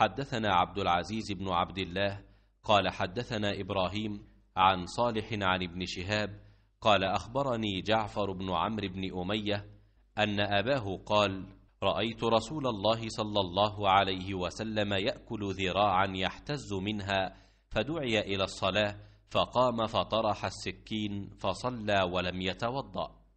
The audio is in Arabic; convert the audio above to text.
حدثنا عبد العزيز بن عبد الله قال حدثنا إبراهيم عن صالح عن ابن شهاب قال أخبرني جعفر بن عمرو بن أمية أن أباه قال رأيت رسول الله صلى الله عليه وسلم يأكل ذراعا يحتز منها فدعي إلى الصلاة فقام فطرح السكين فصلى ولم يتوضأ